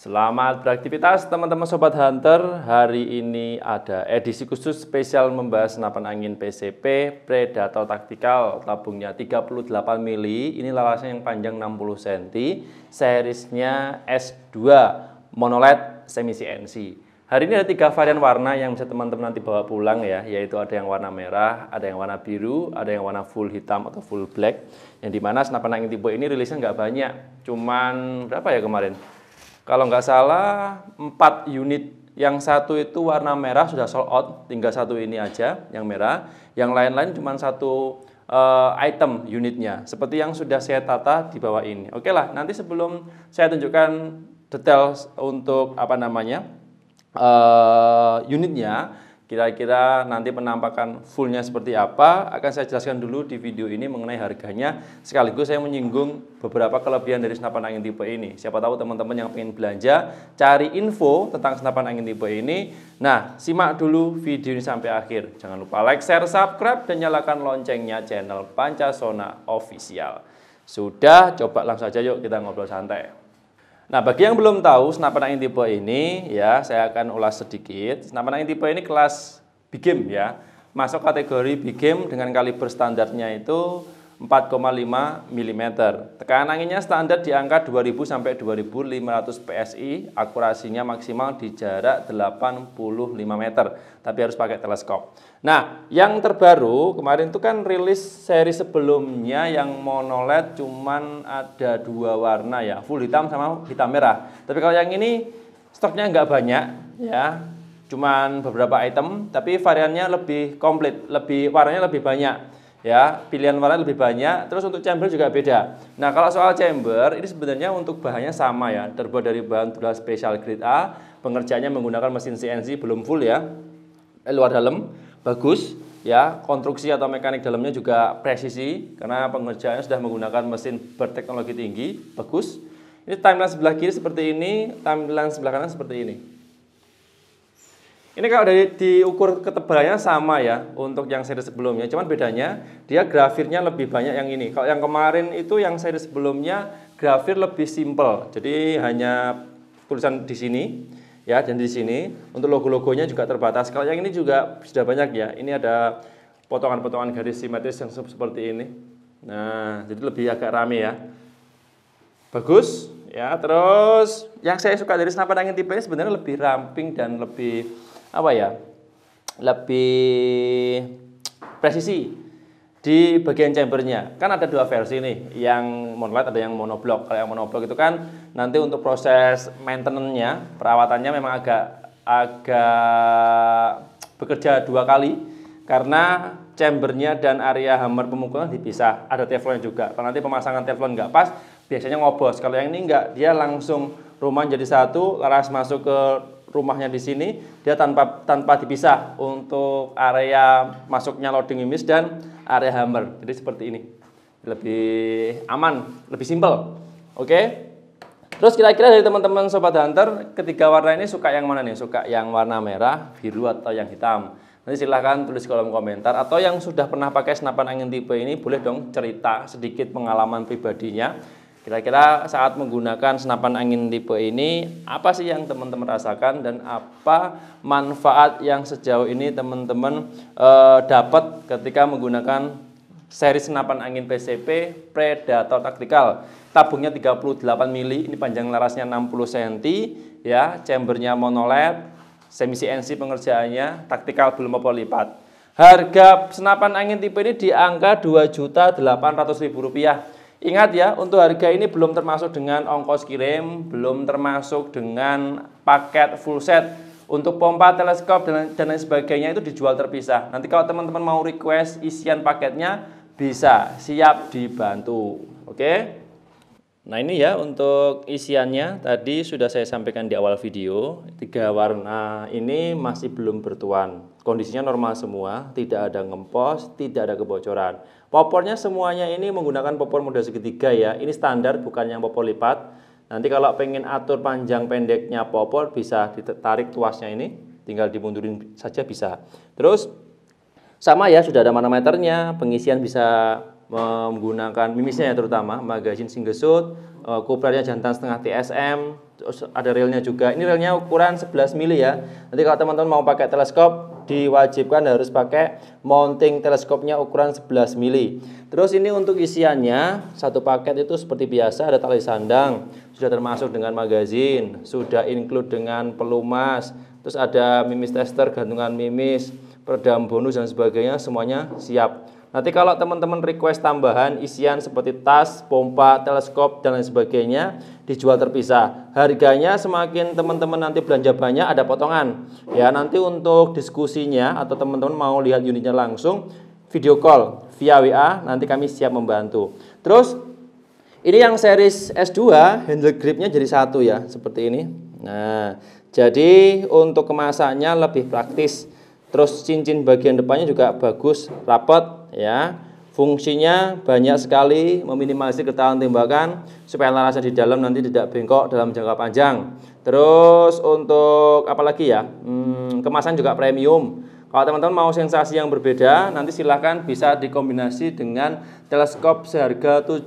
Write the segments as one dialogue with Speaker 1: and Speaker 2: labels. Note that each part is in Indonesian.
Speaker 1: Selamat beraktivitas teman-teman Sobat Hunter. Hari ini ada edisi khusus spesial membahas senapan angin PCP Predator Taktikal tabungnya 38 mili. Ini larasnya yang panjang 60 cm. Serisnya S2 monoled semi CNC. Hari ini ada tiga varian warna yang bisa teman-teman nanti bawa pulang ya, yaitu ada yang warna merah, ada yang warna biru, ada yang warna full hitam atau full black. Yang dimana senapan angin tipe ini rilisnya nggak banyak, cuman berapa ya kemarin? Kalau nggak salah 4 unit yang satu itu warna merah sudah sold out, tinggal satu ini aja yang merah. Yang lain-lain cuma satu uh, item unitnya, seperti yang sudah saya tata di bawah ini. Oke lah, nanti sebelum saya tunjukkan detail untuk apa namanya uh, unitnya, Kira-kira nanti penampakan fullnya seperti apa akan saya jelaskan dulu di video ini mengenai harganya. Sekaligus saya menyinggung beberapa kelebihan dari senapan angin tipe ini. Siapa tahu teman-teman yang ingin belanja cari info tentang senapan angin tipe ini. Nah, simak dulu video ini sampai akhir. Jangan lupa like, share, subscribe dan nyalakan loncengnya channel Pancasona Official. Sudah, coba langsung saja yuk kita ngobrol santai. Nah, bagi yang belum tahu senapan angin tipe ini, ya saya akan ulas sedikit. Senapan angin tipe ini kelas big game ya. Masuk kategori big game dengan kaliber standarnya itu 4,5 mm. Tekanan anginnya standar di angka 2000 sampai 2500 PSI, akurasinya maksimal di jarak 85 meter, tapi harus pakai teleskop. Nah, yang terbaru kemarin itu kan rilis seri sebelumnya yang monoled cuman ada dua warna ya, full hitam sama hitam merah. Tapi kalau yang ini stoknya nggak banyak ya, cuman beberapa item, tapi variannya lebih komplit, lebih warnanya lebih banyak ya pilihan warna lebih banyak terus untuk chamber juga beda nah kalau soal chamber ini sebenarnya untuk bahannya sama ya terbuat dari bahan tulis special grade A pengerjaannya menggunakan mesin CNC belum full ya eh, luar dalam bagus ya konstruksi atau mekanik dalamnya juga presisi karena pengerjaannya sudah menggunakan mesin berteknologi tinggi bagus ini timeline sebelah kiri seperti ini timeline sebelah kanan seperti ini ini kalau dari diukur ketebalannya sama ya untuk yang seri sebelumnya. Cuman bedanya dia grafirnya lebih banyak yang ini. Kalau yang kemarin itu yang seri sebelumnya grafir lebih simple. Jadi hanya tulisan di sini ya dan di sini untuk logo-logonya juga terbatas. Kalau yang ini juga sudah banyak ya. Ini ada potongan-potongan garis simetris yang seperti ini. Nah, jadi lebih agak rame ya. Bagus ya. Terus yang saya suka dari senapan angin tipe ini sebenarnya lebih ramping dan lebih apa ya lebih presisi di bagian chambernya kan ada dua versi nih yang monolight ada yang monoblock kalau yang monoblock itu kan nanti untuk proses maintenance-nya perawatannya memang agak agak bekerja dua kali karena chambernya dan area hammer pemukulan dipisah ada teflon juga kalau nanti pemasangan teflon nggak pas biasanya ngobos kalau yang ini nggak dia langsung rumah jadi satu laras masuk ke rumahnya di sini dia tanpa tanpa dipisah untuk area masuknya loading image dan area hammer jadi seperti ini lebih aman lebih simpel oke terus kira-kira dari teman-teman sobat hunter ketiga warna ini suka yang mana nih suka yang warna merah biru atau yang hitam nanti silahkan tulis kolom komentar atau yang sudah pernah pakai senapan angin tipe ini boleh dong cerita sedikit pengalaman pribadinya Kira-kira saat menggunakan senapan angin tipe ini, apa sih yang teman-teman rasakan dan apa manfaat yang sejauh ini teman-teman e, dapat ketika menggunakan seri senapan angin PCP Predator Taktikal. Tabungnya 38 mili, ini panjang larasnya 60 cm, ya, chambernya monoled, semi CNC pengerjaannya, taktikal belum apa lipat. Harga senapan angin tipe ini di angka Rp2.800.000. Ingat ya, untuk harga ini belum termasuk dengan ongkos kirim, belum termasuk dengan paket full set. Untuk pompa, teleskop, dan, dan lain sebagainya itu dijual terpisah. Nanti kalau teman-teman mau request isian paketnya, bisa, siap dibantu. Oke? Nah ini ya untuk isiannya, tadi sudah saya sampaikan di awal video. Tiga warna ini masih belum bertuan. Kondisinya normal semua, tidak ada ngempos, tidak ada kebocoran. Popornya semuanya ini menggunakan popor model segitiga ya. Ini standar bukan yang popor lipat. Nanti kalau pengen atur panjang pendeknya popor bisa ditarik tuasnya ini, tinggal dimundurin saja bisa. Terus sama ya sudah ada manometernya, pengisian bisa menggunakan mimisnya ya terutama magazin single shot, eh, kuplernya jantan setengah TSM, ada relnya juga. Ini relnya ukuran 11 mili ya. Nanti kalau teman-teman mau pakai teleskop diwajibkan harus pakai mounting teleskopnya ukuran 11 mili. Terus ini untuk isiannya, satu paket itu seperti biasa ada tali sandang, sudah termasuk dengan magazin, sudah include dengan pelumas, terus ada mimis tester, gantungan mimis, peredam bonus dan sebagainya semuanya siap. Nanti kalau teman-teman request tambahan isian seperti tas, pompa, teleskop dan lain sebagainya dijual terpisah. Harganya semakin teman-teman nanti belanja banyak ada potongan. Ya, nanti untuk diskusinya atau teman-teman mau lihat unitnya langsung video call via WA nanti kami siap membantu. Terus ini yang series S2 handle gripnya jadi satu ya seperti ini. Nah, jadi untuk kemasannya lebih praktis. Terus cincin bagian depannya juga bagus, rapat, ya fungsinya banyak sekali meminimalisir getaran tembakan supaya larasnya di dalam nanti tidak bengkok dalam jangka panjang terus untuk apalagi ya hmm, kemasan juga premium kalau teman-teman mau sensasi yang berbeda, nanti silahkan bisa dikombinasi dengan teleskop seharga 750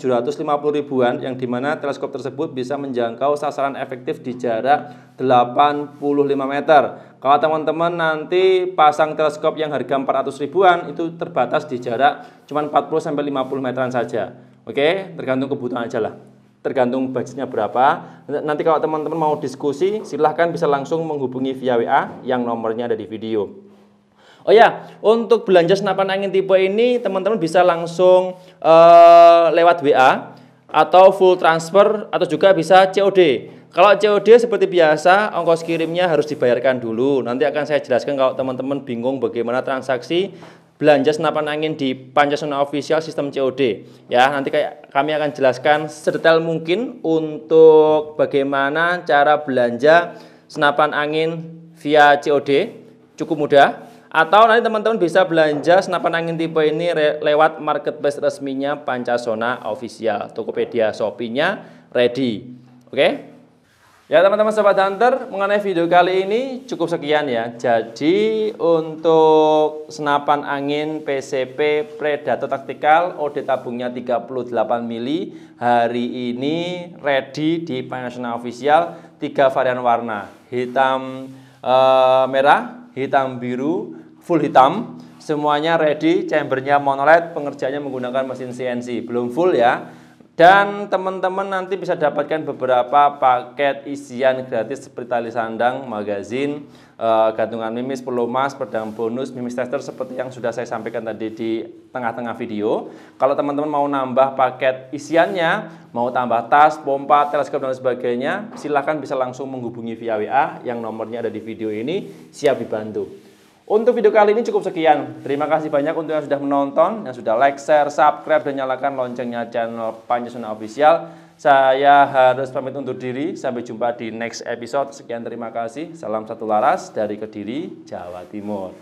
Speaker 1: ribuan yang dimana teleskop tersebut bisa menjangkau sasaran efektif di jarak 85 meter. Kalau teman-teman nanti pasang teleskop yang harga 400 ribuan itu terbatas di jarak cuma 40 sampai 50 meteran saja. Oke, tergantung kebutuhan aja lah tergantung budgetnya berapa. Nanti kalau teman-teman mau diskusi, silahkan bisa langsung menghubungi via WA yang nomornya ada di video. Oh ya, untuk belanja senapan angin tipe ini teman-teman bisa langsung uh, lewat WA atau full transfer atau juga bisa COD. Kalau COD seperti biasa ongkos kirimnya harus dibayarkan dulu. Nanti akan saya jelaskan kalau teman-teman bingung bagaimana transaksi belanja senapan angin di Pancasona Official Sistem COD. Ya, nanti kayak kami akan jelaskan sedetail mungkin untuk bagaimana cara belanja senapan angin via COD. Cukup mudah atau nanti teman-teman bisa belanja senapan angin tipe ini lewat marketplace resminya Pancasona Official. Tokopedia Shopee-nya ready. Oke? Okay? Ya teman-teman Sobat Hunter, mengenai video kali ini cukup sekian ya. Jadi untuk senapan angin PCP Predator Taktikal OD tabungnya 38 mili hari ini ready di Panasonic Official tiga varian warna, hitam e, merah, hitam biru, full hitam, semuanya ready, chambernya monolet, pengerjaannya menggunakan mesin CNC, belum full ya. Dan teman-teman nanti bisa dapatkan beberapa paket isian gratis seperti tali sandang, magazin, eh, gantungan mimis, pelumas, pedang bonus, mimis tester seperti yang sudah saya sampaikan tadi di tengah-tengah video. Kalau teman-teman mau nambah paket isiannya, mau tambah tas, pompa, teleskop dan sebagainya, silahkan bisa langsung menghubungi via WA yang nomornya ada di video ini, siap dibantu. Untuk video kali ini cukup sekian. Terima kasih banyak untuk yang sudah menonton, yang sudah like, share, subscribe, dan nyalakan loncengnya channel Panjusuna Official. Saya harus pamit untuk diri. Sampai jumpa di next episode. Sekian terima kasih. Salam satu laras dari Kediri, Jawa Timur.